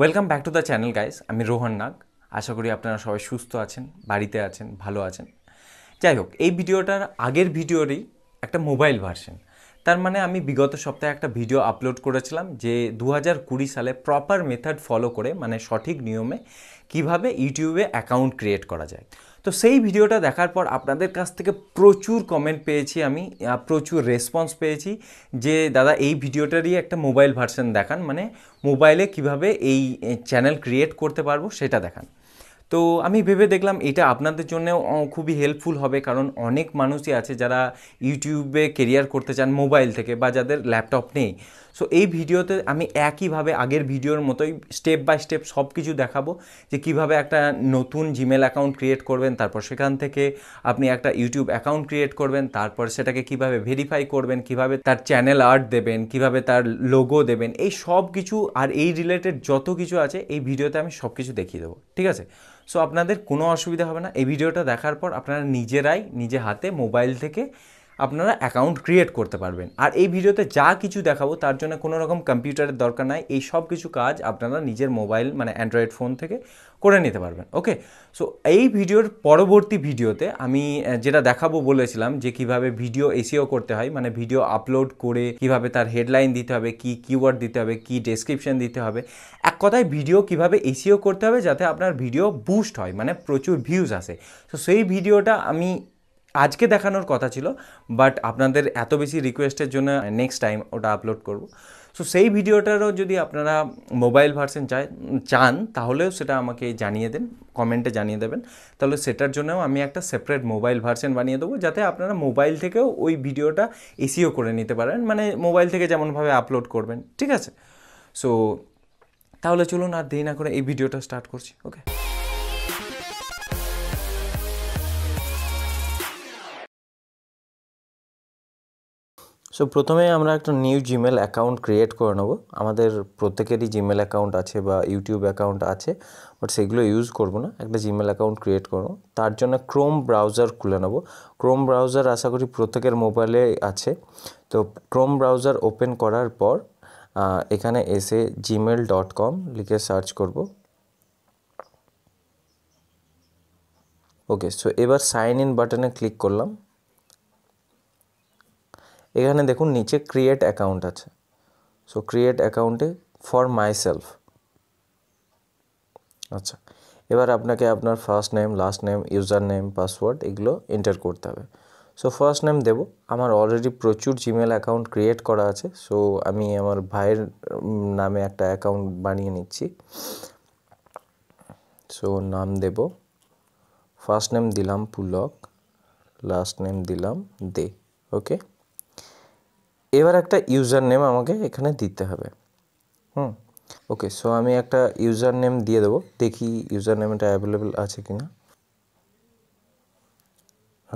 Welcome back to the channel guys আমি রোহন নাগ আশা করি আপনারা সবাই সুস্থ আছেন বাড়িতে আছেন ভালো আছেন যাই হোক এই ভিডিওটার আগের ভিডিওরই একটা মোবাইল ভার্সন তার মানে আমি বিগত সপ্তাহে একটা ভিডিও আপলোড করেছিলাম যে দু সালে প্রপার মেথড ফলো করে মানে সঠিক নিয়মে কিভাবে ইউটিউবে অ্যাকাউন্ট ক্রিয়েট করা যায় তো সেই ভিডিওটা দেখার পর আপনাদের কাছ থেকে প্রচুর কমেন্ট পেয়েছি আমি প্রচুর রেসপন্স পেয়েছি যে দাদা এই ভিডিওটারই একটা মোবাইল ভার্সন দেখান মানে মোবাইলে কিভাবে এই চ্যানেল ক্রিয়েট করতে পারবো সেটা দেখান তো আমি ভেবে দেখলাম এটা আপনাদের জন্যেও খুবই হেল্পফুল হবে কারণ অনেক মানুষই আছে যারা ইউটিউবে কেরিয়ার করতে চান মোবাইল থেকে বা যাদের ল্যাপটপ নেই সো এই ভিডিওতে আমি একইভাবে আগের ভিডিওর মতোই স্টেপ বাই স্টেপ সব কিছু দেখাবো যে কিভাবে একটা নতুন জিমেল অ্যাকাউন্ট ক্রিয়েট করবেন তারপর সেখান থেকে আপনি একটা ইউটিউব অ্যাকাউন্ট ক্রিয়েট করবেন তারপর সেটাকে কিভাবে ভেরিফাই করবেন কিভাবে তার চ্যানেল আর্ট দেবেন কিভাবে তার লোগো দেবেন এই সব কিছু আর এই রিলেটেড যত কিছু আছে এই ভিডিওতে আমি সব কিছু দেখিয়ে দেবো ঠিক আছে সো আপনাদের কোনো অসুবিধা হবে না এই ভিডিওটা দেখার পর আপনারা নিজেরাই নিজে হাতে মোবাইল থেকে আপনারা অ্যাকাউন্ট ক্রিয়েট করতে পারবেন আর এই ভিডিওতে যা কিছু দেখাবো তার জন্য কোনো রকম কম্পিউটারের দরকার নাই এই সব কিছু কাজ আপনারা নিজের মোবাইল মানে অ্যান্ড্রয়েড ফোন থেকে করে নিতে পারবেন ওকে সো এই ভিডিওর পরবর্তী ভিডিওতে আমি যেটা দেখাবো বলেছিলাম যে কিভাবে ভিডিও এসিও e করতে হয় মানে ভিডিও আপলোড করে কিভাবে তার হেডলাইন দিতে হবে কি কিওয়ার্ড দিতে হবে কি ডেসক্রিপশন দিতে হবে এক কথায় ভিডিও কিভাবে এসিও e করতে হবে যাতে আপনার ভিডিও বুস্ট হয় মানে প্রচুর ভিউজ আসে তো সেই ভিডিওটা আমি আজকে দেখানোর কথা ছিল বাট আপনাদের এত বেশি রিকোয়েস্টের জন্য নেক্সট টাইম ওটা আপলোড করব সো সেই ভিডিওটারও যদি আপনারা মোবাইল ভার্সন চায় চান তাহলেও সেটা আমাকে জানিয়ে দেন কমেন্টে জানিয়ে দেবেন তাহলে সেটার জন্যও আমি একটা সেপারেট মোবাইল ভার্সন বানিয়ে দেবো যাতে আপনারা মোবাইল থেকেও ওই ভিডিওটা এসিও করে নিতে পারেন মানে মোবাইল থেকে যেমনভাবে আপলোড করবেন ঠিক আছে সো তাহলে চলুন আর দেরি না করে এই ভিডিওটা স্টার্ট করছি ওকে সো প্রথমে আমরা একটা নিউ জিমেল অ্যাকাউন্ট ক্রিয়েট করে নেব আমাদের প্রত্যেকেরই জিমেল অ্যাকাউন্ট আছে বা ইউটিউব অ্যাকাউন্ট আছে বাট সেগুলো ইউজ করব না একটা জিমেল অ্যাকাউন্ট ক্রিয়েট করব তার জন্য ক্রোম ব্রাউজার খুলে নেব ক্রোম ব্রাউজার আশা করি প্রত্যেকের মোবাইলে আছে তো ক্রোম ব্রাউজার ওপেন করার পর এখানে এসে জিমেল ডট কম লিখে সার্চ করব ওকে সো এবার সাইন ইন বাটনে ক্লিক করলাম এখানে দেখুন নিচে ক্রিয়েট অ্যাকাউন্ট আছে সো ক্রিয়েট অ্যাকাউন্টে ফর মাই সেলফ আচ্ছা এবার আপনাকে আপনার first name last name user name password এগুলো এন্টার করতে হবে সো ফার্স্ট নেম দেবো আমার অলরেডি প্রচুর জিমেল অ্যাকাউন্ট ক্রিয়েট করা আছে সো আমি আমার ভাইয়ের নামে একটা অ্যাকাউন্ট বানিয়ে নিচ্ছি সো নাম দেব ফার্স্ট নেম দিলাম পুলক লাস্ট নেম দিলাম দে ওকে এবার একটা ইউজার নেম আমাকে এখানে দিতে হবে হুম ওকে সো আমি একটা ইউজার নেম দিয়ে দেবো দেখি ইউজার নেমটা অ্যাভেলেবেল আছে কি না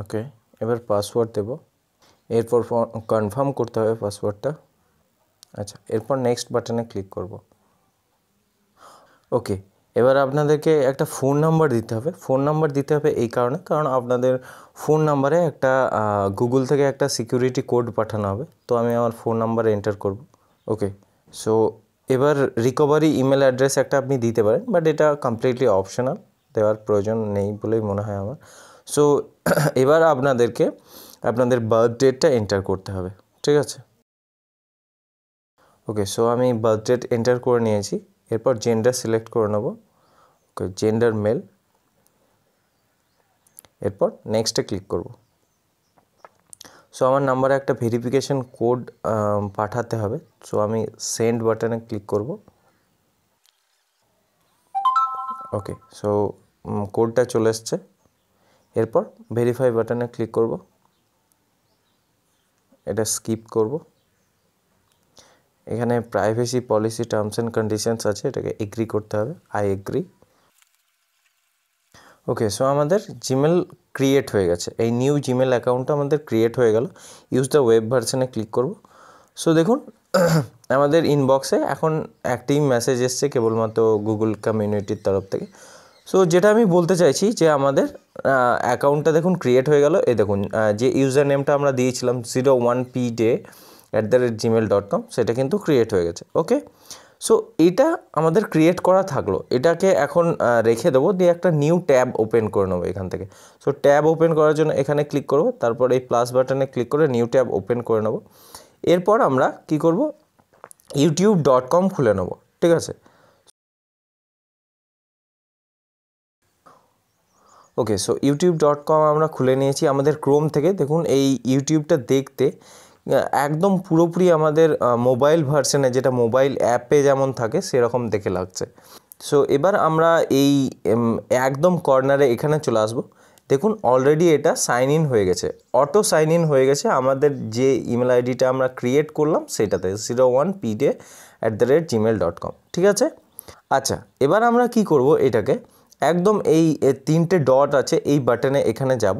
ওকে এবার পাসওয়ার্ড দেব এরপর কনফার্ম করতে হবে পাসওয়ার্ডটা আচ্ছা এরপর নেক্সট বাটনে ক্লিক করব ওকে এবার আপনাদেরকে একটা ফোন নাম্বার দিতে হবে ফোন নাম্বার দিতে হবে এই কারণে কারণ আপনাদের ফোন নাম্বারে একটা গুগল থেকে একটা সিকিউরিটি কোড পাঠানো হবে তো আমি আমার ফোন নাম্বার এন্টার করব ওকে সো এবার রিকভারি ইমেল অ্যাড্রেস একটা আপনি দিতে পারেন বাট এটা কমপ্লিটলি অপশনাল দেওয়ার প্রয়োজন নেই বলেই মনে হয় আমার সো এবার আপনাদেরকে আপনাদের বার্থ ডেটটা এন্টার করতে হবে ঠিক আছে ওকে সো আমি বার্থ ডেট এন্টার করে নিয়েছি এরপর জেন্ডার সিলেক্ট করে নেব ওকে জেন্ডার মেল এরপর নেক্সটে ক্লিক করব সো আমার নাম্বারে একটা ভেরিফিকেশন কোড পাঠাতে হবে সো আমি সেন্ড বাটনে ক্লিক করব ওকে সো কোডটা চলে এসছে এরপর ভেরিফাই বাটনে ক্লিক করব এটা স্কিপ করবো এখানে privacy policy terms and conditions আছে এটাকে এগ্রি করতে হবে আই এগ্রি ওকে সো আমাদের জিমেল ক্রিয়েট হয়ে গেছে এই নিউ জিমেল অ্যাকাউন্টটা আমাদের ক্রিয়েট হয়ে গেল ইউজ দ্য ওয়েব ভার্সনে ক্লিক করব সো দেখুন আমাদের ইনবক্সে এখন একটি মেসেজ এসছে কেবলমাত্র গুগল কমিউনিটির তরফ থেকে সো যেটা আমি বলতে চাইছি যে আমাদের অ্যাকাউন্টটা দেখুন ক্রিয়েট হয়ে গেল এ দেখুন যে ইউজার নেমটা আমরা দিয়েছিলাম zero one P day at the rate Gmail dot com সেটা কিন্তু ক্রিয়েট হয়ে গেছে ওকে সো এটা আমাদের ক্রিয়েট করা থাকলো এটাকে এখন রেখে দেবো দিয়ে একটা নিউ ট্যাব ওপেন করে নেবো এখান থেকে সো ট্যাব ওপেন করার জন্য এখানে ক্লিক করব তারপর এই প্লাস বাটনে ক্লিক করে নিউ ট্যাব ওপেন করে নেব এরপর আমরা কি করব ইউটিউব ডট কম খুলে নেব ঠিক আছে okay so YouTube dot com আমরা খুলে নিয়েছি আমাদের ক্রোম থেকে দেখুন এই ইউটিউবটা দেখতে একদম পুরোপুরি আমাদের মোবাইল ভার্সনে যেটা মোবাইল অ্যাপে যেমন থাকে সেরকম দেখে লাগছে সো এবার আমরা এই একদম কর্নারে এখানে চলে আসবো দেখুন অলরেডি এটা সাইন ইন হয়ে গেছে অটো সাইন ইন হয়ে গেছে আমাদের যে ইমেল আইডিটা আমরা ক্রিয়েট করলাম সেটাতে জিরো ওয়ান পিডে at the rate Gmail dot com ঠিক আছে আচ্ছা এবার আমরা কি করব এটাকে একদম এই তিনটে ডট আছে এই বাটনে এখানে যাব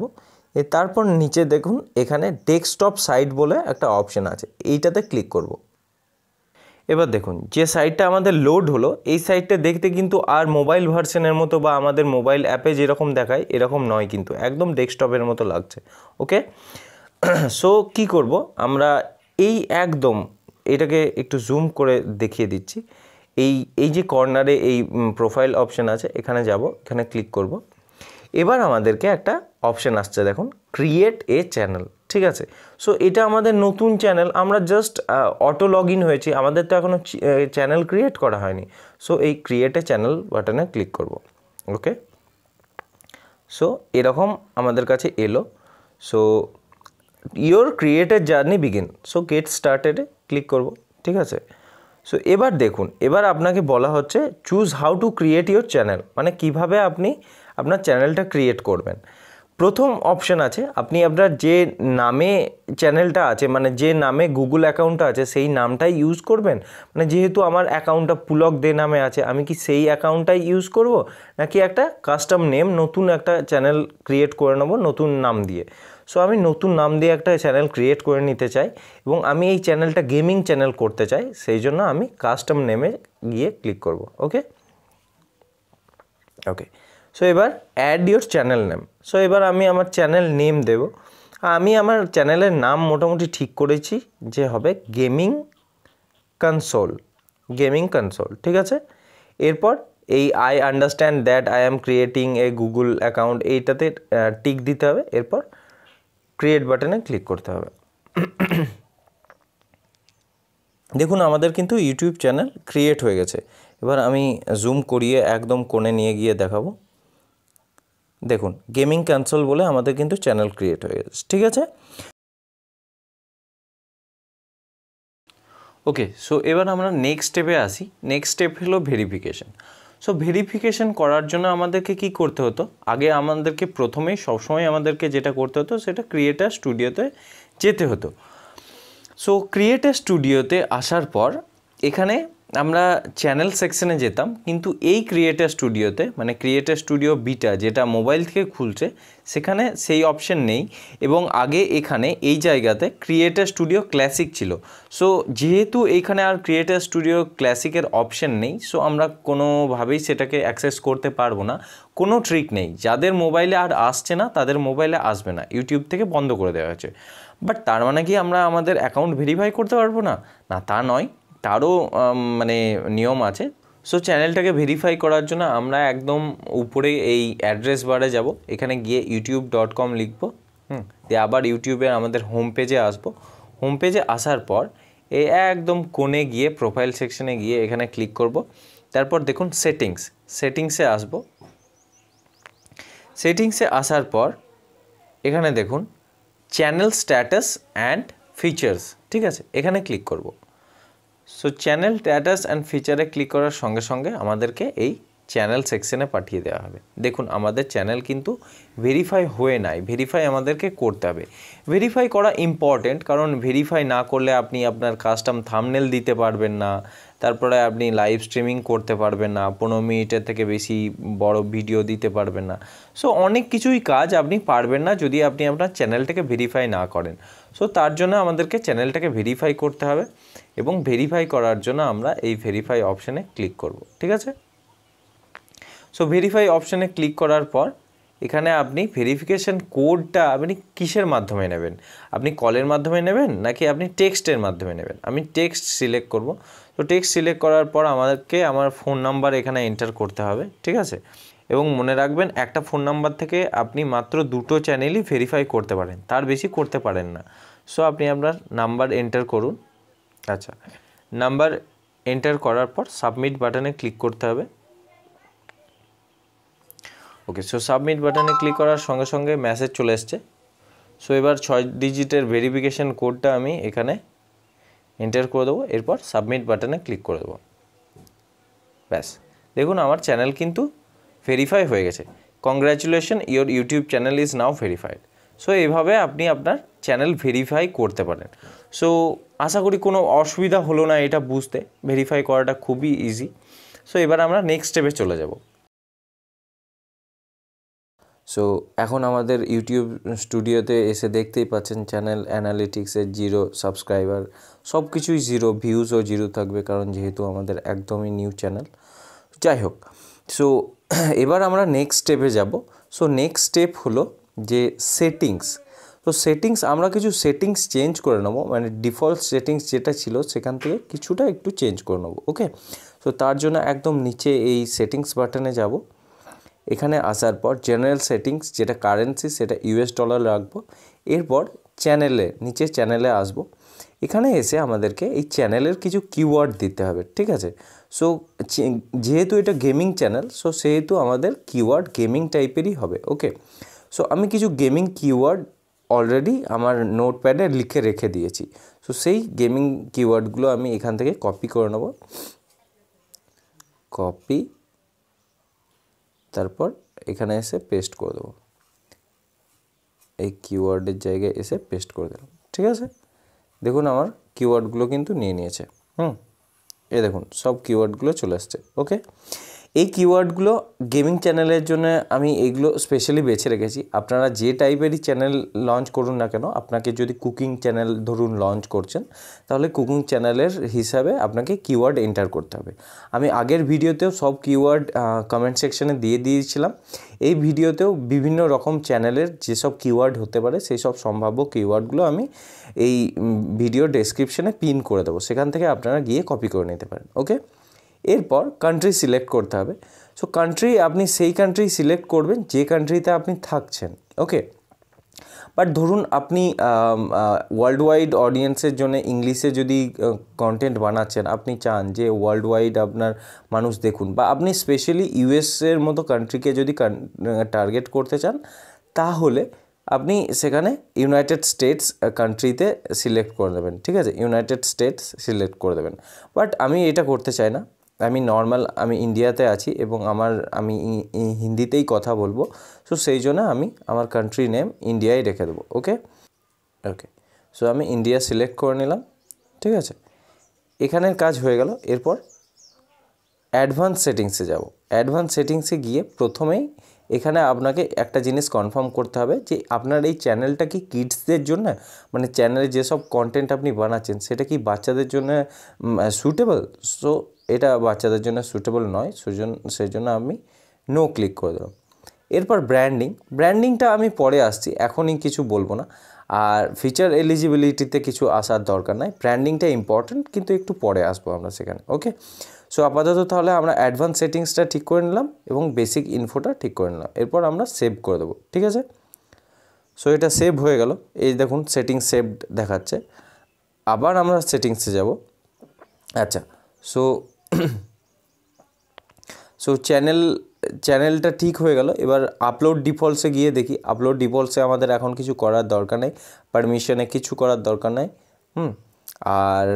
তারপর নিচে দেখুন এখানে ডেস্কটপ সাইট বলে একটা অপশান আছে এইটাতে ক্লিক করব। এবার দেখুন যে সাইটটা আমাদের লোড হলো এই সাইটটা দেখতে কিন্তু আর মোবাইল ভার্সনের মতো বা আমাদের মোবাইল অ্যাপে যেরকম দেখায় এরকম নয় কিন্তু একদম ডেস্কটপের মতো লাগছে ওকে সো কি করব আমরা এই একদম এটাকে একটু জুম করে দেখিয়ে দিচ্ছি এই এই যে কর্নারে এই প্রোফাইল অপশান আছে এখানে যাব এখানে ক্লিক করব এবার আমাদেরকে একটা অপশান আসছে দেখুন ক্রিয়েট এ চ্যানেল ঠিক আছে সো এটা আমাদের নতুন চ্যানেল আমরা জাস্ট অটো লগ ইন হয়েছি আমাদের তো এখনও চ্যানেল ক্রিয়েট করা হয়নি সো এই ক্রিয়েটে চ্যানেল বাটনে ক্লিক করব ওকে সো এরকম আমাদের কাছে এলো সো ইয়োর ক্রিয়েটের জার্নি বিগিন সো গেট স্টার্টেডে ক্লিক করব ঠিক আছে সো এবার দেখুন এবার আপনাকে বলা হচ্ছে choose how to create your channel মানে কিভাবে আপনি আপনার চ্যানেলটা ক্রিয়েট করবেন প্রথম অপশান আছে আপনি আপনার যে নামে চ্যানেলটা আছে মানে যে নামে গুগল অ্যাকাউন্টটা আছে সেই নামটাই ইউজ করবেন মানে যেহেতু আমার অ্যাকাউন্টটা পুলক দে নামে আছে আমি কি সেই অ্যাকাউন্টটাই ইউজ করব নাকি একটা কাস্টম নেম নতুন একটা চ্যানেল ক্রিয়েট করে নেবো নতুন নাম দিয়ে সো আমি নতুন নাম দিয়ে একটা চ্যানেল ক্রিয়েট করে নিতে চাই এবং আমি এই চ্যানেলটা গেমিং চ্যানেল করতে চাই সেই জন্য আমি কাস্টম নেমে গিয়ে ক্লিক করব ওকে ওকে সো এবার add your channel name so এবার আমি আমার চ্যানেল নেম দেব আমি আমার চ্যানেলের নাম মোটামুটি ঠিক করেছি যে হবে গেমিং কনসোল গেমিং কনসোল ঠিক আছে এরপর এই I understand that I am creating a Google account এইটাতে টিক দিতে হবে এরপর ক্রিয়েট বাটনে ক্লিক করতে হবে দেখুন আমাদের কিন্তু ইউটিউব চ্যানেল ক্রিয়েট হয়ে গেছে এবার আমি জুম করিয়ে একদম কোণে নিয়ে গিয়ে দেখাবো দেখুন গেমিং ক্যান্সেল বলে আমাদের কিন্তু চ্যানেল ক্রিয়েট হয়ে গেছে ঠিক আছে ওকে সো এবার আমরা নেক্সট স্টেপে আসি নেক্সট স্টেপ হলো ভেরিফিকেশান সো ভেরিফিকেশান করার জন্য আমাদেরকে কি করতে হতো আগে আমাদেরকে প্রথমেই সবসময় আমাদেরকে যেটা করতে হতো সেটা ক্রিয়েটার স্টুডিওতে যেতে হতো সো ক্রিয়েটার স্টুডিওতে আসার পর এখানে আমরা চ্যানেল সেকশনে যেতাম কিন্তু এই ক্রিয়েটার স্টুডিওতে মানে ক্রিয়েটার স্টুডিও বিটা যেটা মোবাইল থেকে খুলছে সেখানে সেই অপশন নেই এবং আগে এখানে এই জায়গাতে ক্রিয়েটার স্টুডিও ক্লাসিক ছিল সো যেহেতু এইখানে আর ক্রিয়েটার স্টুডিও ক্লাসিকের অপশন নেই সো আমরা কোনোভাবেই সেটাকে অ্যাক্সেস করতে পারবো না কোনো ট্রিক নেই যাদের মোবাইলে আর আসছে না তাদের মোবাইলে আসবে না ইউটিউব থেকে বন্ধ করে দেওয়া হয়েছে বাট তার মানে কি আমরা আমাদের অ্যাকাউন্ট ভেরিফাই করতে পারবো না না তা নয় তারও মানে নিয়ম আছে সো চ্যানেলটাকে ভেরিফাই করার জন্য আমরা একদম উপরে এই অ্যাড্রেস বারে যাব এখানে গিয়ে ইউটিউব ডট কম লিখব হুম দিয়ে আবার ইউটিউবের আমাদের হোম পেজে আসবো হোম পেজে আসার পর এ একদম কোণে গিয়ে প্রোফাইল সেকশনে গিয়ে এখানে ক্লিক করব তারপর দেখুন সেটিংস সেটিংসে আসব সেটিংসে আসার পর এখানে দেখুন চ্যানেল স্ট্যাটাস অ্যান্ড ফিচার্স ঠিক আছে এখানে ক্লিক করবো সো চ্যানেল স্ট্যাটাস অ্যান্ড ফিচারে ক্লিক করার সঙ্গে সঙ্গে আমাদেরকে এই চ্যানেল সেকশনে পাঠিয়ে দেওয়া হবে দেখুন আমাদের চ্যানেল কিন্তু ভেরিফাই হয়ে নাই ভেরিফাই আমাদেরকে করতে হবে ভেরিফাই করা ইম্পর্টেন্ট কারণ ভেরিফাই না করলে আপনি আপনার কাস্টম থামনেল দিতে পারবেন না তারপরে আপনি লাইভ স্ট্রিমিং করতে পারবেন না পনেরো মিনিটের থেকে বেশি বড় ভিডিও দিতে পারবেন না সো অনেক কিছুই কাজ আপনি পারবেন না যদি আপনি আপনার চ্যানেলটাকে ভেরিফাই না করেন সো তার জন্য আমাদেরকে চ্যানেলটাকে ভেরিফাই করতে হবে এবং ভেরিফাই করার জন্য আমরা এই ভেরিফাই অপশানে ক্লিক করব ঠিক আছে সো ভেরিফাই অপশানে ক্লিক করার পর এখানে আপনি ভেরিফিকেশান কোডটা আপনি কিসের মাধ্যমে নেবেন আপনি কলের মাধ্যমে নেবেন নাকি আপনি টেক্সটের মাধ্যমে নেবেন আমি টেক্সট সিলেক্ট করব তো টেক্সট সিলেক্ট করার পর আমাদেরকে আমার ফোন নাম্বার এখানে এন্টার করতে হবে ঠিক আছে এবং মনে রাখবেন একটা ফোন নাম্বার থেকে আপনি মাত্র দুটো চ্যানেলই ভেরিফাই করতে পারেন তার বেশি করতে পারেন না সো আপনি আপনার নাম্বার এন্টার করুন আচ্ছা নাম্বার এন্টার করার পর সাবমিট বাটনে ক্লিক করতে হবে ওকে সো সাবমিট বাটনে ক্লিক করার সঙ্গে সঙ্গে মেসেজ চলে এসছে সো এবার ছয় ডিজিটের ভেরিফিকেশান কোডটা আমি এখানে এন্টার করে দেবো এরপর সাবমিট বাটনে ক্লিক করে দেবো ব্যাস দেখুন আমার চ্যানেল কিন্তু ভেরিফাই হয়ে গেছে congratulation your YouTube channel is now verified so এভাবে আপনি আপনার চ্যানেল ভেরিফাই করতে পারেন সো আশা করি কোনো অসুবিধা হলো না এটা বুঝতে ভেরিফাই করাটা খুবই ইজি সো এবার আমরা নেক্সট স্টেপে চলে যাব সো এখন আমাদের ইউটিউব স্টুডিওতে এসে দেখতেই পাচ্ছেন চ্যানেল অ্যানালিটিক্সে জিরো সাবস্ক্রাইবার সব কিছুই জিরো ভিউজও জিরো থাকবে কারণ যেহেতু আমাদের একদমই নিউ চ্যানেল যাই হোক সো এবার আমরা নেক্সট স্টেপে যাব সো নেক্সট স্টেপ হলো যে সেটিংস তো সেটিংস আমরা কিছু সেটিংস চেঞ্জ করে নেবো মানে ডিফল্ট সেটিংস যেটা ছিল সেখান থেকে কিছুটা একটু চেঞ্জ করে নেবো ওকে সো তার জন্য একদম নিচে এই সেটিংস বাটনে যাব এখানে আসার পর জেনারেল সেটিংস যেটা কারেন্সি সেটা ইউএস ডলার রাখবো এরপর চ্যানেলে নিচে চ্যানেলে আসবো এখানে এসে আমাদেরকে এই চ্যানেলের কিছু কিওয়ার্ড দিতে হবে ঠিক আছে সো যেহেতু এটা গেমিং চ্যানেল সো সেহেতু আমাদের কিওয়ার্ড গেমিং টাইপেরই হবে ওকে সো আমি কিছু গেমিং কিওয়ার্ড অলরেডি আমার নোটপ্যাডে লিখে রেখে দিয়েছি সো সেই গেমিং কিওয়ার্ডগুলো আমি এখান থেকে কপি করে নেব কপি তারপর এখানে এসে পেস্ট করে দেবো এই কিওয়ার্ডের জায়গায় এসে পেস্ট করে দিলাম ঠিক আছে দেখুন আমার কিওয়ার্ডগুলো কিন্তু নিয়ে নিয়েছে হুম এ দেখুন সব কিওয়ার্ডগুলো চলে আসছে ওকে এই কিওয়ার্ডগুলো গেমিং চ্যানেলের জন্য আমি এগুলো স্পেশালি বেছে রেখেছি আপনারা যে টাইপেরই চ্যানেল লঞ্চ করুন না কেন আপনাকে যদি কুকিং চ্যানেল ধরুন লঞ্চ করছেন তাহলে কুকিং চ্যানেলের হিসাবে আপনাকে কিওয়ার্ড এন্টার করতে হবে আমি আগের ভিডিওতেও সব কিওয়ার্ড কমেন্ট সেকশানে দিয়ে দিয়েছিলাম এই ভিডিওতেও বিভিন্ন রকম চ্যানেলের যেসব কিওয়ার্ড হতে পারে সেই সব সম্ভাব্য কিওয়ার্ডগুলো আমি এই ভিডিও ডেসক্রিপশানে পিন করে দেবো সেখান থেকে আপনারা গিয়ে কপি করে নিতে পারেন ওকে এরপর কান্ট্রি সিলেক্ট করতে হবে সো কান্ট্রি আপনি সেই কান্ট্রি সিলেক্ট করবেন যে কান্ট্রিতে আপনি থাকছেন ওকে বাট ধরুন আপনি ওয়ার্ল্ড ওয়াইড অডিয়েন্সের জন্য ইংলিশে যদি কন্টেন্ট বানাচ্ছেন আপনি চান যে ওয়ার্ল্ড ওয়াইড আপনার মানুষ দেখুন বা আপনি স্পেশালি ইউএসের মতো কান্ট্রিকে যদি টার্গেট করতে চান তাহলে আপনি সেখানে ইউনাইটেড স্টেটস কান্ট্রিতে সিলেক্ট করে দেবেন ঠিক আছে ইউনাইটেড স্টেটস সিলেক্ট করে দেবেন বাট আমি এটা করতে চাই না আমি নর্মাল আমি ইন্ডিয়াতে আছি এবং আমার আমি হিন্দিতেই কথা বলবো সো সেই জন্য আমি আমার কান্ট্রি নেম ইন্ডিয়াই রেখে দেবো ওকে ওকে সো আমি ইন্ডিয়া সিলেক্ট করে নিলাম ঠিক আছে এখানের কাজ হয়ে গেল এরপর অ্যাডভান্স সেটিংসে যাব অ্যাডভান্স সেটিংসে গিয়ে প্রথমেই এখানে আপনাকে একটা জিনিস কনফার্ম করতে হবে যে আপনার এই চ্যানেলটা কি কিডসদের জন্য মানে চ্যানেলে যেসব কন্টেন্ট আপনি বানাচ্ছেন সেটা কি বাচ্চাদের জন্য সুটেবল সো এটা বাচ্চাদের জন্য সুটেবল নয় সেজন্য সেই জন্য আমি নো ক্লিক করে দেব এরপর ব্র্যান্ডিং ব্র্যান্ডিংটা আমি পরে আসছি এখনই কিছু বলবো না আর ফিচার এলিজিবিলিটিতে কিছু আসার দরকার নাই ব্র্যান্ডিংটা ইম্পর্ট্যান্ট কিন্তু একটু পরে আসবো আমরা সেখানে ওকে সো আপাতত তাহলে আমরা অ্যাডভান্স সেটিংসটা ঠিক করে নিলাম এবং বেসিক ইনফোটা ঠিক করে নিলাম এরপর আমরা সেভ করে দেবো ঠিক আছে সো এটা সেভ হয়ে গেল এই দেখুন সেটিং সেভড দেখাচ্ছে আবার আমরা সেটিংসে যাব আচ্ছা সো সো চ্যানেল চ্যানেলটা ঠিক হয়ে গেল এবার আপলোড ডিফল্টসে গিয়ে দেখি আপলোড ডিফল্টসে আমাদের এখন কিছু করার দরকার নেই পারমিশনে কিছু করার দরকার নেই হুম আর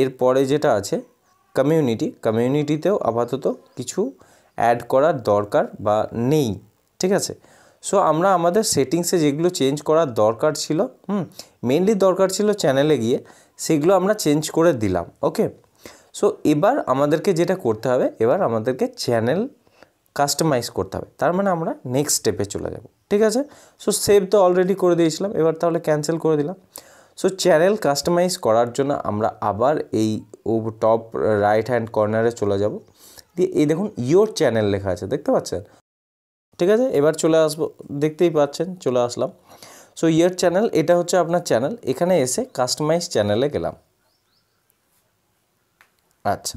এরপরে যেটা আছে কমিউনিটি কমিউনিটিতেও আপাতত কিছু অ্যাড করার দরকার বা নেই ঠিক আছে সো আমরা আমাদের সেটিংসে যেগুলো চেঞ্জ করার দরকার ছিল হুম মেনলি দরকার ছিল চ্যানেলে গিয়ে সেগুলো আমরা চেঞ্জ করে দিলাম ওকে সো এবার আমাদেরকে যেটা করতে হবে এবার আমাদেরকে চ্যানেল কাস্টমাইজ করতে হবে তার মানে আমরা নেক্সট স্টেপে চলে যাব ঠিক আছে সো সেভ তো অলরেডি করে দিয়েছিলাম এবার তাহলে ক্যান্সেল করে দিলাম সো চ্যানেল কাস্টমাইজ করার জন্য আমরা আবার এই টপ রাইট হ্যান্ড কর্নারে চলে যাব দিয়ে এই দেখুন ইয়োর চ্যানেল লেখা আছে দেখতে পাচ্ছেন ঠিক আছে এবার চলে আসবো দেখতেই পাচ্ছেন চলে আসলাম সো ইয়ার চ্যানেল এটা হচ্ছে আপনার চ্যানেল এখানে এসে কাস্টমাইজ চ্যানেলে গেলাম আচ্ছা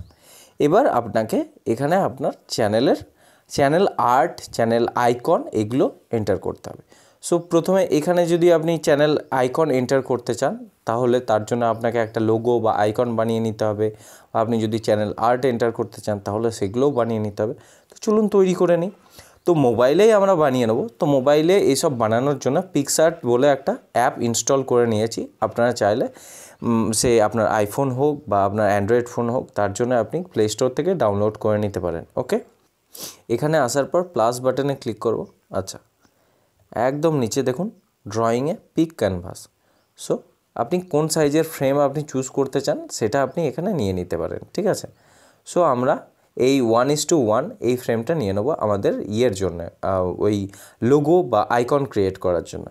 এবার আপনাকে এখানে আপনার চ্যানেলের চ্যানেল আর্ট চ্যানেল আইকন এগুলো এন্টার করতে হবে সো প্রথমে এখানে যদি আপনি চ্যানেল আইকন এন্টার করতে চান তাহলে তার জন্য আপনাকে একটা লোগো বা আইকন বানিয়ে নিতে হবে বা আপনি যদি চ্যানেল আর্ট এন্টার করতে চান তাহলে সেগুলোও বানিয়ে নিতে হবে তো চলুন তৈরি করে নিই তো মোবাইলেই আমরা বানিয়ে নেব তো মোবাইলে এইসব বানানোর জন্য পিকসার্ট বলে একটা অ্যাপ ইনস্টল করে নিয়েছি আপনারা চাইলে সে আপনার আইফোন হোক বা আপনার অ্যান্ড্রয়েড ফোন হোক তার জন্য আপনি প্লে স্টোর থেকে ডাউনলোড করে নিতে পারেন ওকে এখানে আসার পর প্লাস বাটনে ক্লিক করব আচ্ছা একদম নিচে দেখুন ড্রয়িংয়ে পিক ক্যানভাস সো আপনি কোন সাইজের ফ্রেম আপনি চুজ করতে চান সেটা আপনি এখানে নিয়ে নিতে পারেন ঠিক আছে সো আমরা এই ওয়ান ইস টু ওয়ান এই ফ্রেমটা নিয়ে নেবো আমাদের ইয়ের জন্য ওই লোগো বা আইকন ক্রিয়েট করার জন্য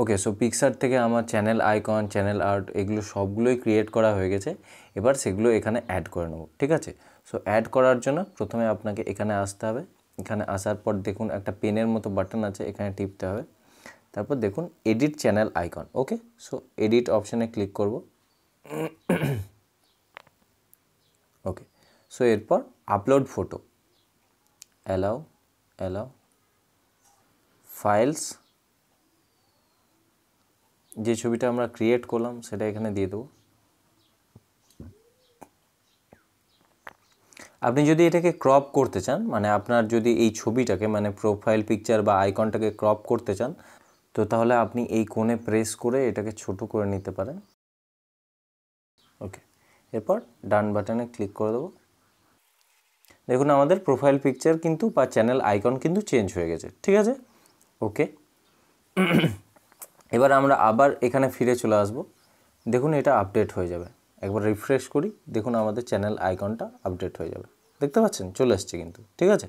ওকে সো পিকচার থেকে আমার চ্যানেল আইকন চ্যানেল আর্ট এগুলো সবগুলোই ক্রিয়েট করা হয়ে গেছে এবার সেগুলো এখানে অ্যাড করে নেব ঠিক আছে সো অ্যাড করার জন্য প্রথমে আপনাকে এখানে আসতে হবে এখানে আসার পর দেখুন একটা পেনের মতো বাটন আছে এখানে টিপতে হবে তারপর দেখুন edit channel icon okay so edit অপশানে ক্লিক করব ওকে সো এরপর upload photo allow allow files যে ছবিটা আমরা ক্রিয়েট করলাম সেটা এখানে দিয়ে দেবো আপনি যদি এটাকে ক্রপ করতে চান মানে আপনার যদি এই ছবিটাকে মানে প্রোফাইল পিকচার বা আইকনটাকে ক্রপ করতে চান তো তাহলে আপনি এই কোণে প্রেস করে এটাকে ছোট করে নিতে পারেন ওকে এরপর ডান বাটনে ক্লিক করে দেবো দেখুন আমাদের প্রোফাইল পিকচার কিন্তু বা চ্যানেল আইকন কিন্তু চেঞ্জ হয়ে গেছে ঠিক আছে ওকে এবার আমরা আবার এখানে ফিরে চলে আসব দেখুন এটা আপডেট হয়ে যাবে একবার রিফ্রেশ করি দেখুন আমাদের চ্যানেল আইকনটা আপডেট হয়ে যাবে দেখতে পাচ্ছেন চলে এসছে কিন্তু ঠিক আছে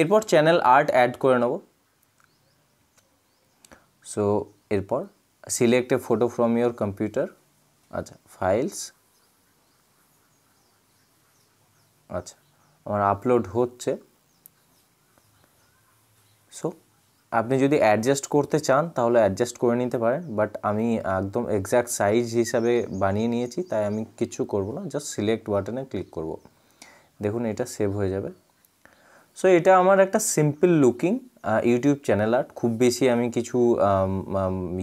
এরপর চ্যানেল আর্ট অ্যাড করে নেব সো এরপর select a photo from your computer আচ্ছা ফাইলস আচ্ছা আমার আপলোড হচ্ছে সো আপনি যদি অ্যাডজাস্ট করতে চান তাহলে অ্যাডজাস্ট করে নিতে পারেন বাট আমি একদম এক্স্যাক্ট সাইজ হিসাবে বানিয়ে নিয়েছি তাই আমি কিছু করব না জাস্ট সিলেক্ট বাটনে ক্লিক করব দেখুন এটা সেভ হয়ে যাবে সো এটা আমার একটা simple looking YouTube channel art খুব বেশি আমি কিছু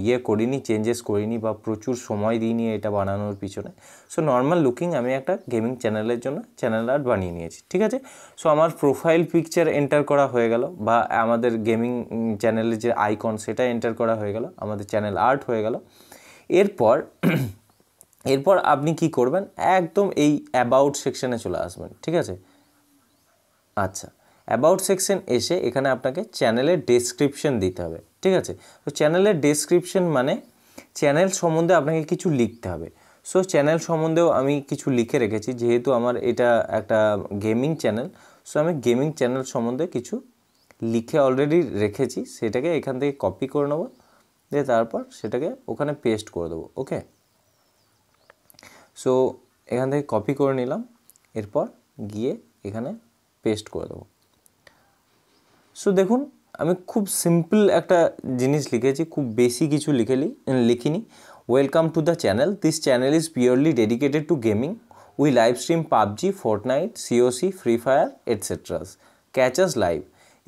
ইয়ে করিনি চেঞ্জেস করিনি বা প্রচুর সময় দিইনি এটা বানানোর পিছনে সো নর্মাল লুকিং আমি একটা গেমিং চ্যানেলের জন্য চ্যানেল আর্ট বানিয়ে নিয়েছি ঠিক আছে সো আমার প্রোফাইল পিকচার এন্টার করা হয়ে গেল বা আমাদের গেমিং চ্যানেলের যে আইকন সেটা এন্টার করা হয়ে গেল আমাদের চ্যানেল আর্ট হয়ে গেল এরপর এরপর আপনি কি করবেন একদম এই অ্যাবাউট সেকশানে চলে আসবেন ঠিক আছে আচ্ছা অ্যাবাউট সেকশন এসে এখানে আপনাকে চ্যানেলের ডেসক্রিপশন দিতে হবে ঠিক আছে তো চ্যানেলের ডেসক্রিপশন মানে চ্যানেল সম্বন্ধে আপনাকে কিছু লিখতে হবে সো চ্যানেল সম্বন্ধেও আমি কিছু লিখে রেখেছি যেহেতু আমার এটা একটা গেমিং চ্যানেল সো আমি গেমিং চ্যানেল সম্বন্ধে কিছু লিখে অলরেডি রেখেছি সেটাকে এখান থেকে কপি করে নেবো দিয়ে তারপর সেটাকে ওখানে পেস্ট করে দেবো ওকে সো এখান থেকে কপি করে নিলাম এরপর গিয়ে এখানে পেস্ট করে দেবো সো দেখুন আমি খুব সিম্পল একটা জিনিস লিখেছি খুব বেশি কিছু লিখেলি লিখিনি welcome to the channel this channel is purely dedicated to gaming we live stream PUBG Fort Fortnite COC Free Fire etceteras ক্যাচাস লাইভ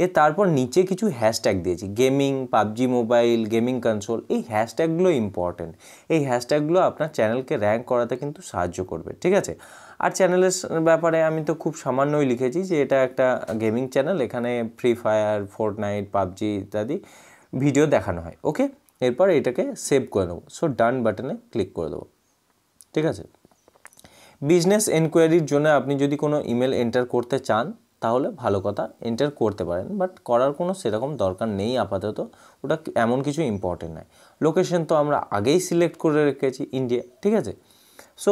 এ তারপর নিচে কিছু হ্যাশট্যাগ দিয়েছি gaming PUBG mobile gaming console এই হ্যাশট্যাগগুলো ইম্পর্টেন্ট এই হ্যাশট্যাগগুলো আপনার চ্যানেলকে র্যাঙ্ক করাতে কিন্তু সাহায্য করবে ঠিক আছে আর চ্যানেলের ব্যাপারে আমি তো খুব সামান্যই লিখেছি যে এটা একটা গেমিং চ্যানেল এখানে Free Fire Fortnite PUBG ইত্যাদি ভিডিও দেখানো হয় ওকে এরপর এটাকে সেভ করে নেবো সো ডান বাটনে ক্লিক করে দেবো ঠিক আছে বিজনেস এনকোয়ারির জন্য আপনি যদি কোনো ইমেল এন্টার করতে চান তাহলে ভালো কথা এন্টার করতে পারেন বাট করার কোনো সেরকম দরকার নেই আপাতত ওটা এমন কিছু ইম্পর্টেন্ট নয় লোকেশন তো আমরা আগেই সিলেক্ট করে রেখেছি ইন্ডিয়া ঠিক আছে সো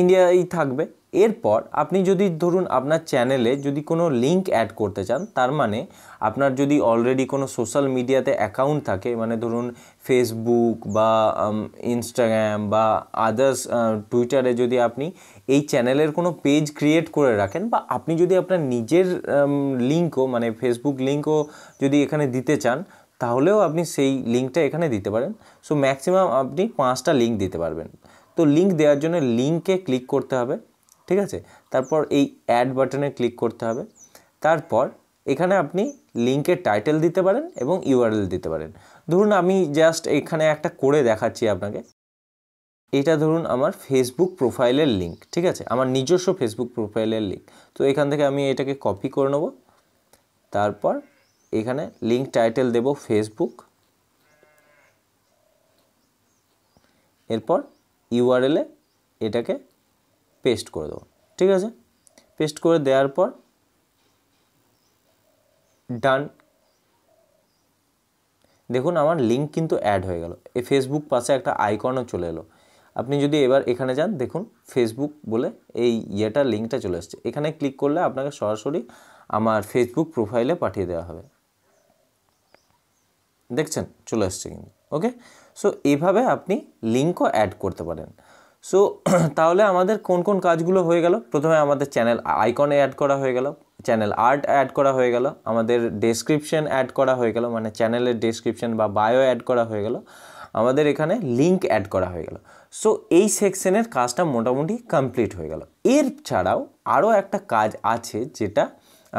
ইন্ডিয়াই থাকবে এরপর আপনি যদি ধরুন আপনার চ্যানেলে যদি কোনো লিঙ্ক অ্যাড করতে চান তার মানে আপনার যদি অলরেডি কোনো সোশ্যাল মিডিয়াতে অ্যাকাউন্ট থাকে মানে ধরুন ফেসবুক বা ইনস্টাগ্রাম বা আদার্স টুইটারে যদি আপনি এই চ্যানেলের কোনো পেজ ক্রিয়েট করে রাখেন বা আপনি যদি আপনার নিজের লিঙ্কও মানে ফেসবুক লিঙ্কও যদি এখানে দিতে চান তাহলেও আপনি সেই লিঙ্কটা এখানে দিতে পারেন সো ম্যাক্সিমাম আপনি পাঁচটা লিঙ্ক দিতে পারবেন তো লিঙ্ক দেওয়ার জন্য লিঙ্কে ক্লিক করতে হবে ঠিক আছে তারপর এই অ্যাড বাটনে ক্লিক করতে হবে তারপর এখানে আপনি লিঙ্কের টাইটেল দিতে পারেন এবং ইউআরএল দিতে পারেন ধরুন আমি জাস্ট এখানে একটা করে দেখাচ্ছি আপনাকে এটা ধরুন আমার ফেসবুক প্রোফাইলের লিঙ্ক ঠিক আছে আমার নিজস্ব ফেসবুক প্রোফাইলের লিঙ্ক তো এখান থেকে আমি এটাকে কপি করে নেব তারপর এখানে লিঙ্ক টাইটেল দেব ফেসবুক এরপর ইউআরএলে এটাকে পেস্ট করে দেবো ঠিক আছে পেস্ট করে দেওয়ার পর ডান দেখুন আমার লিঙ্ক কিন্তু অ্যাড হয়ে গেল এই ফেসবুক পাশে একটা আইকনও চলে এলো আপনি যদি এবার এখানে যান দেখুন ফেসবুক বলে এই ইয়েটা লিঙ্কটা চলে আসছে এখানে ক্লিক করলে আপনাকে সরাসরি আমার ফেসবুক প্রোফাইলে পাঠিয়ে দেওয়া হবে দেখছেন চলে আসছে কিন্তু ওকে সো এভাবে আপনি লিঙ্কও অ্যাড করতে পারেন সো তাহলে আমাদের কোন কোন কাজগুলো হয়ে গেল প্রথমে আমাদের চ্যানেল আইকনে অ্যাড করা হয়ে গেল চ্যানেল আর্ট অ্যাড করা হয়ে গেল আমাদের ডেসক্রিপশন অ্যাড করা হয়ে গেল মানে চ্যানেলের ডেসক্রিপশন বা বায়ো অ্যাড করা হয়ে গেল আমাদের এখানে লিঙ্ক অ্যাড করা হয়ে গেল সো এই সেকশনের কাজটা মোটামুটি কমপ্লিট হয়ে গেল এর ছাড়াও আরও একটা কাজ আছে যেটা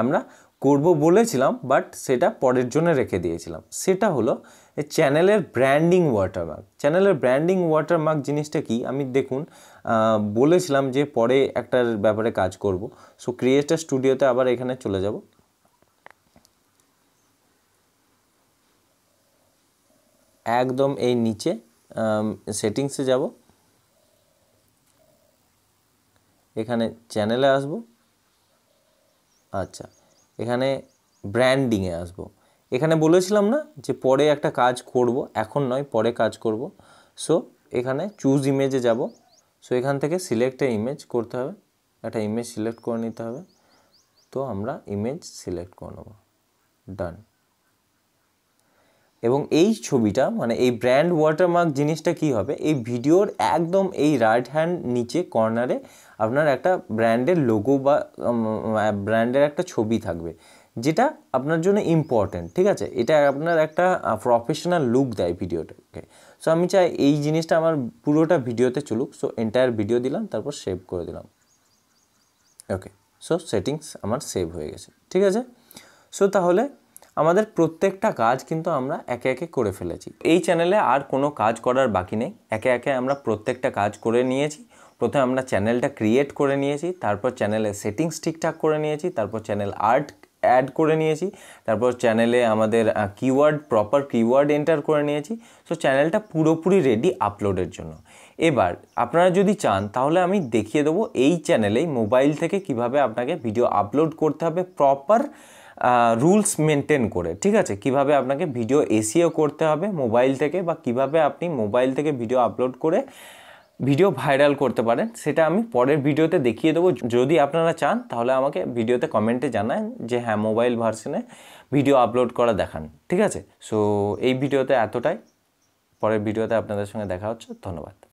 আমরা করব বলেছিলাম বাট সেটা পরের জন্য রেখে দিয়েছিলাম সেটা হলো এই চ্যানেলের ব্র্যান্ডিং ওয়াটারমার্ক চ্যানেলের ব্র্যান্ডিং ওয়াটারমার্ক জিনিসটা কি আমি দেখুন বলেছিলাম যে পরে একটার ব্যাপারে কাজ করব সো ক্রিয়েটার স্টুডিওতে আবার এখানে চলে যাব একদম এই নিচে সেটিংসে যাব এখানে চ্যানেলে আসব আচ্ছা এখানে ব্র্যান্ডিংয়ে আসবো এখানে বলেছিলাম না যে পরে একটা কাজ করব এখন নয় পরে কাজ করব সো এখানে চুজ ইমেজে যাব সো এখান থেকে সিলেক্ট ইমেজ করতে হবে একটা ইমেজ সিলেক্ট করে নিতে হবে তো আমরা ইমেজ সিলেক্ট করে নেব ডান এবং এই ছবিটা মানে এই ব্র্যান্ড ওয়াটারমার্ক জিনিসটা কি হবে এই ভিডিওর একদম এই রাইট হ্যান্ড নিচে কর্নারে আপনার একটা ব্র্যান্ডের লোগো বা ব্র্যান্ডের একটা ছবি থাকবে যেটা আপনার জন্য ইম্পর্ট্যান্ট ঠিক আছে এটা আপনার একটা প্রফেশনাল লুক দেয় ভিডিওটাকে সো আমি চাই এই জিনিসটা আমার পুরোটা ভিডিওতে চলুক সো এন্টায়ার ভিডিও দিলাম তারপর সেভ করে দিলাম ওকে সো সেটিংস আমার সেভ হয়ে গেছে ঠিক আছে সো তাহলে আমাদের প্রত্যেকটা কাজ কিন্তু আমরা একে একে করে ফেলেছি এই চ্যানেলে আর কোনো কাজ করার বাকি নেই একে একে আমরা প্রত্যেকটা কাজ করে নিয়েছি প্রথমে আমরা চ্যানেলটা ক্রিয়েট করে নিয়েছি তারপর চ্যানেলের সেটিংস ঠিকঠাক করে নিয়েছি তারপর চ্যানেল আর্ট অ্যাড করে নিয়েছি তারপর চ্যানেলে আমাদের কিওয়ার্ড প্রপার কিওয়ার্ড এন্টার করে নিয়েছি সো চ্যানেলটা পুরোপুরি রেডি আপলোডের জন্য এবার আপনারা যদি চান তাহলে আমি দেখিয়ে দেবো এই চ্যানেলেই মোবাইল থেকে কিভাবে আপনাকে ভিডিও আপলোড করতে হবে প্রপার রুলস মেনটেন করে ঠিক আছে কিভাবে আপনাকে ভিডিও এসিও করতে হবে মোবাইল থেকে বা কিভাবে আপনি মোবাইল থেকে ভিডিও আপলোড করে ভিডিও ভাইরাল করতে পারেন সেটা আমি পরের ভিডিওতে দেখিয়ে দেবো যদি আপনারা চান তাহলে আমাকে ভিডিওতে কমেন্টে জানান যে হ্যাঁ মোবাইল ভার্সনে ভিডিও আপলোড করা দেখান ঠিক আছে সো এই ভিডিওতে এতটাই পরের ভিডিওতে আপনাদের সঙ্গে দেখা হচ্ছে ধন্যবাদ